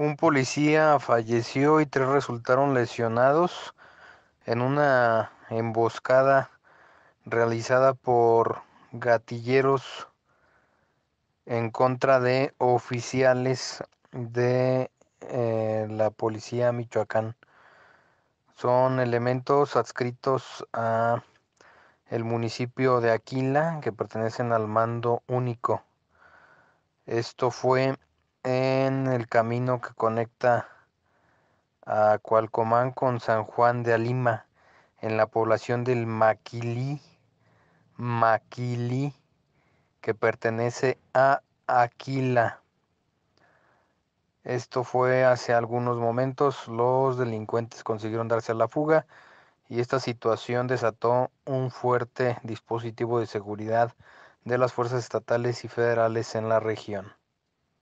un policía falleció y tres resultaron lesionados en una emboscada realizada por gatilleros en contra de oficiales de eh, la policía Michoacán. Son elementos adscritos a el municipio de Aquila que pertenecen al mando único. Esto fue camino que conecta a Cualcomán con San Juan de Alima, en la población del Maquilí, Maquilí, que pertenece a Aquila. Esto fue hace algunos momentos, los delincuentes consiguieron darse a la fuga y esta situación desató un fuerte dispositivo de seguridad de las fuerzas estatales y federales en la región.